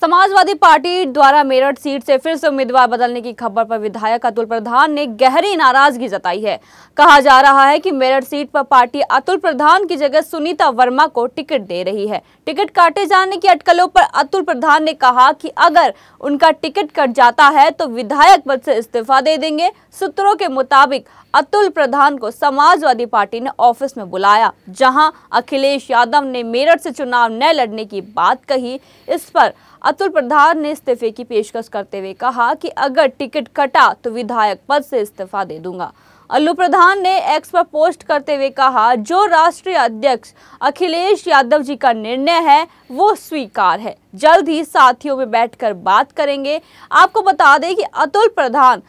Samajwadi party द्वारा Meerut seat से फिर से उम्मीदवार बदलने की खबर पर विधायक अतुल प्रधान ने गहरी नाराजगी जताई है कहा जा रहा है कि मेरठ सीट पर पार्टी अतुल प्रधान की जगह सुनीता वर्मा को टिकट दे रही है टिकट काटे जाने की अटकलों पर अतुल प्रधान ने कहा कि अगर उनका टिकट कट जाता है तो विधायक पद से इस्तीफा दे देंगे सूत्रों के मुताबिक अतुल प्रधान को समाजवादी पार्टी ने ऑफिस में बुलाया जहां अखिलेश यादव ने मेरठ से चुनाव न लड़ने की बात कही इस पर अतुल प्रधान ने इस्तीफे की पेशकश करते हुए कहा कि अगर टिकट कटा तो विधायक पद से इस्तीफा दे दूंगा अल्लू प्रधान ने एक्स पर पोस्ट करते हुए कहा जो राष्ट्रीय अध्यक्ष अखिलेश यादव जी का निर्णय है वो स्वीकार है जल्द ही साथियों में बैठकर बात करेंगे आपको बता दें कि अतुल प्रधान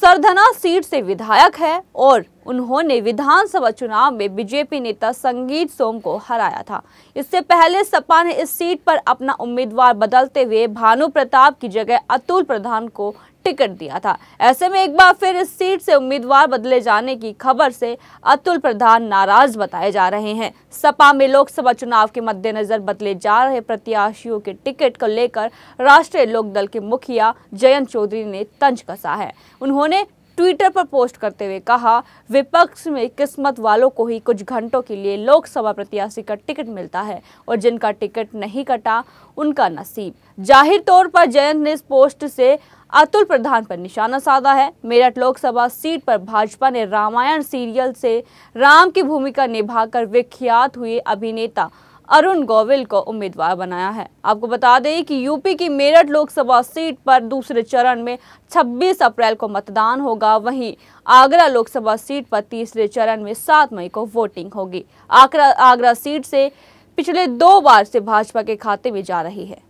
सरधना सीट से विधायक है और उन्होंने विधानसभा चुनाव में बीजेपी नेता संगीत सोम को हराया था इससे पहले सपा ने इस सीट पर अपना उम्मीदवार बदलते हुए भानु प्रताप की जगह अतुल प्रधान को टिकट दिया था ऐसे में एक बार फिर इस सीट से उम्मीदवार बदले जाने की खबर से अतुल प्रधान नाराज बताए जा रहे हैं सपा में लोकसभा चुनाव के मद्देनजर बदले जा रहे प्रत्याशियों के टिकट को लेकर राष्ट्रीय लोकदल के मुखिया जयंत चौधरी ने तंज कसा है उन्होंने ट्विटर पर पोस्ट करते हुए कहा विपक्ष में किस्मत वालों को ही कुछ घंटों के लिए लोकसभा प्रत्याशी का टिकट मिलता है और जिनका टिकट नहीं कटा उनका नसीब जाहिर तौर पर जयंत ने इस पोस्ट से अतुल प्रधान पर निशाना साधा है मेरठ लोकसभा सीट पर भाजपा ने रामायण सीरियल से राम की भूमिका निभाकर विख्यात हुए अभिनेता अरुण गोविल को उम्मीदवार बनाया है आपको बता दें कि यूपी की मेरठ लोकसभा सीट पर दूसरे चरण में 26 अप्रैल को मतदान होगा वहीं आगरा लोकसभा सीट पर तीसरे चरण में 7 मई को वोटिंग होगी आगरा आगरा सीट से पिछले दो बार से भाजपा के खाते में जा रही है